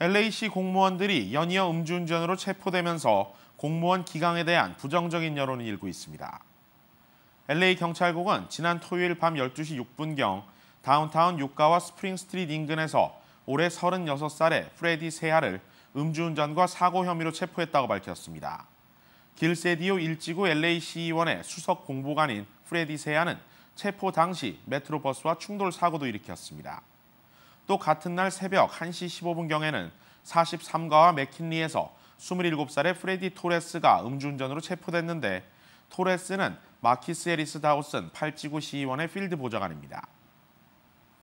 LAC 공무원들이 연이어 음주운전으로 체포되면서 공무원 기강에 대한 부정적인 여론이 일고 있습니다. LA 경찰국은 지난 토요일 밤 12시 6분경 다운타운 육가와 스프링 스트리트 인근에서 올해 36살의 프레디 세아를 음주운전과 사고 혐의로 체포했다고 밝혔습니다. 길세디오 일지구 LA시의원의 수석 공보관인 프레디 세아는 체포 당시 메트로버스와 충돌 사고도 일으켰습니다. 또 같은 날 새벽 1시 15분경에는 43가와 맥킨리에서 27살의 프레디 토레스가 음주운전으로 체포됐는데 토레스는 마키스 에리스 다우슨 팔지구 시의원의 필드 보좌관입니다.